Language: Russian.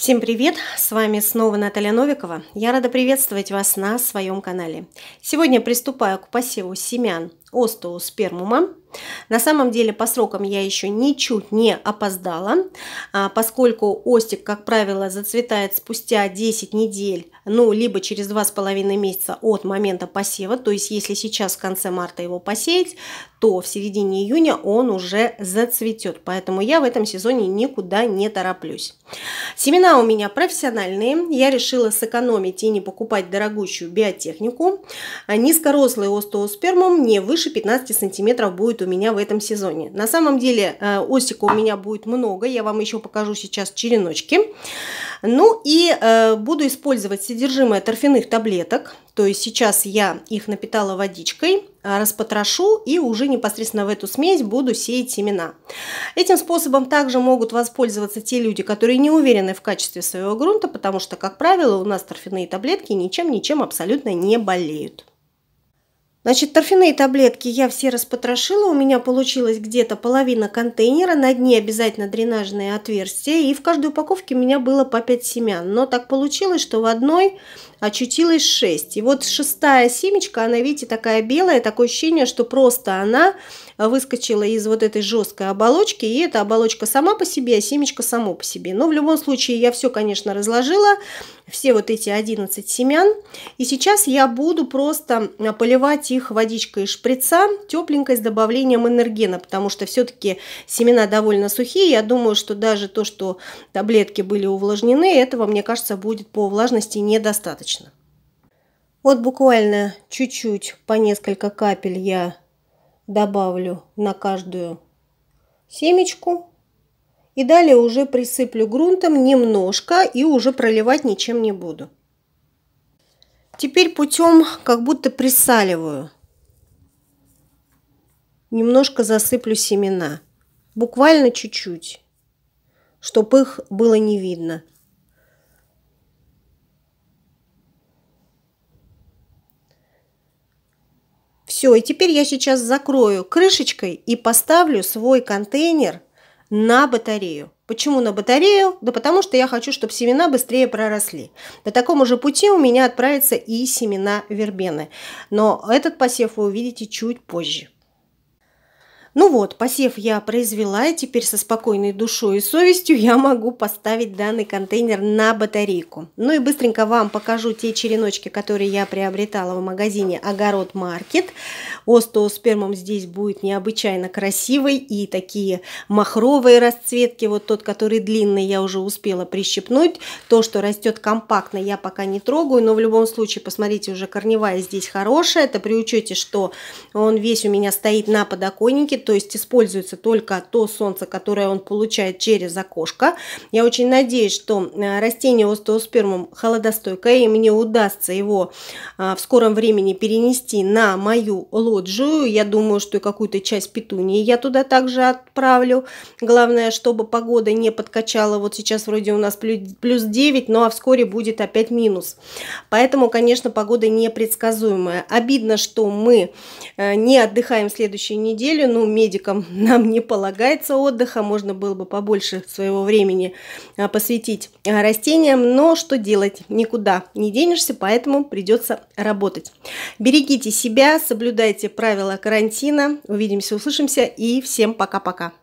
Всем привет! С вами снова Наталья Новикова. Я рада приветствовать вас на своем канале. Сегодня приступаю к посеву семян остеоспермума. На самом деле по срокам я еще ничуть не опоздала, а, поскольку остик, как правило, зацветает спустя 10 недель, ну, либо через 2,5 месяца от момента посева, то есть если сейчас в конце марта его посеять, то в середине июня он уже зацветет, поэтому я в этом сезоне никуда не тороплюсь. Семена у меня профессиональные, я решила сэкономить и не покупать дорогущую биотехнику. А, низкорослый остеоспермум не вышел выше 15 сантиметров будет у меня в этом сезоне. На самом деле э, осика у меня будет много, я вам еще покажу сейчас череночки. Ну и э, буду использовать содержимое торфяных таблеток, то есть сейчас я их напитала водичкой, а, распотрошу и уже непосредственно в эту смесь буду сеять семена. Этим способом также могут воспользоваться те люди, которые не уверены в качестве своего грунта, потому что, как правило, у нас торфяные таблетки ничем-ничем абсолютно не болеют. Значит, торфяные таблетки я все распотрошила, у меня получилось где-то половина контейнера, на дне обязательно дренажные отверстия, и в каждой упаковке у меня было по 5 семян. Но так получилось, что в одной очутилось 6. И вот шестая семечка, она, видите, такая белая, такое ощущение, что просто она выскочила из вот этой жесткой оболочки, и эта оболочка сама по себе, а семечко само по себе. Но в любом случае я все, конечно, разложила, все вот эти 11 семян, и сейчас я буду просто поливать их водичкой из шприца, тепленькой с добавлением энергена, потому что все-таки семена довольно сухие. Я думаю, что даже то, что таблетки были увлажнены, этого, мне кажется, будет по влажности недостаточно. Вот буквально чуть-чуть, по несколько капель я добавлю на каждую семечку. И далее уже присыплю грунтом немножко и уже проливать ничем не буду. Теперь путем как будто присаливаю. Немножко засыплю семена. Буквально чуть-чуть, чтобы их было не видно. Все, и теперь я сейчас закрою крышечкой и поставлю свой контейнер – на батарею. Почему на батарею? Да потому что я хочу, чтобы семена быстрее проросли. По такому же пути у меня отправятся и семена вербены. Но этот посев вы увидите чуть позже. Ну вот, посев я произвела, и теперь со спокойной душой и совестью я могу поставить данный контейнер на батарейку. Ну и быстренько вам покажу те череночки, которые я приобретала в магазине Огород Маркет. Остеоспермом здесь будет необычайно красивый и такие махровые расцветки. Вот тот, который длинный, я уже успела прищипнуть. То, что растет компактно, я пока не трогаю, но в любом случае, посмотрите, уже корневая здесь хорошая. Это при учете, что он весь у меня стоит на подоконнике, то есть используется только то солнце, которое он получает через окошко. Я очень надеюсь, что э, растение остеоспермум холодостойкое, и мне удастся его э, в скором времени перенести на мою лоджию. Я думаю, что и какую-то часть петунии я туда также отправлю. Главное, чтобы погода не подкачала. Вот сейчас вроде у нас плюс 9, ну а вскоре будет опять минус. Поэтому, конечно, погода непредсказуемая. Обидно, что мы э, не отдыхаем следующую неделю, но ну, медикам нам не полагается отдыха, можно было бы побольше своего времени а, посвятить а, растениям, но что делать, никуда не денешься, поэтому придется работать. Берегите себя, соблюдайте правила карантина, увидимся, услышимся и всем пока-пока.